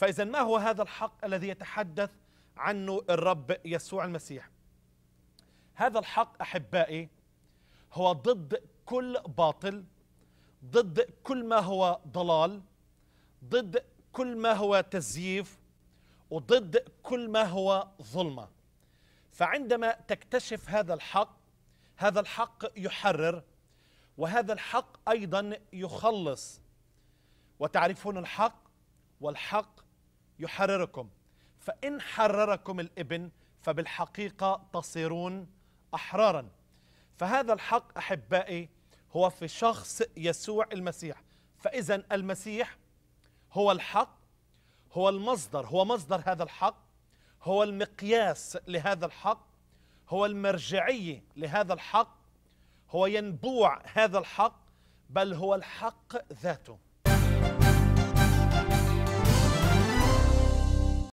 فإذا ما هو هذا الحق الذي يتحدث عنه الرب يسوع المسيح هذا الحق أحبائي هو ضد كل باطل ضد كل ما هو ضلال ضد كل ما هو تزييف وضد كل ما هو ظلمة فعندما تكتشف هذا الحق هذا الحق يحرر وهذا الحق أيضا يخلص وتعرفون الحق والحق يحرركم فإن حرركم الابن فبالحقيقة تصيرون أحرارا فهذا الحق أحبائي هو في شخص يسوع المسيح فإذا المسيح هو الحق هو المصدر هو مصدر هذا الحق هو المقياس لهذا الحق هو المرجعية لهذا الحق هو ينبوع هذا الحق بل هو الحق ذاته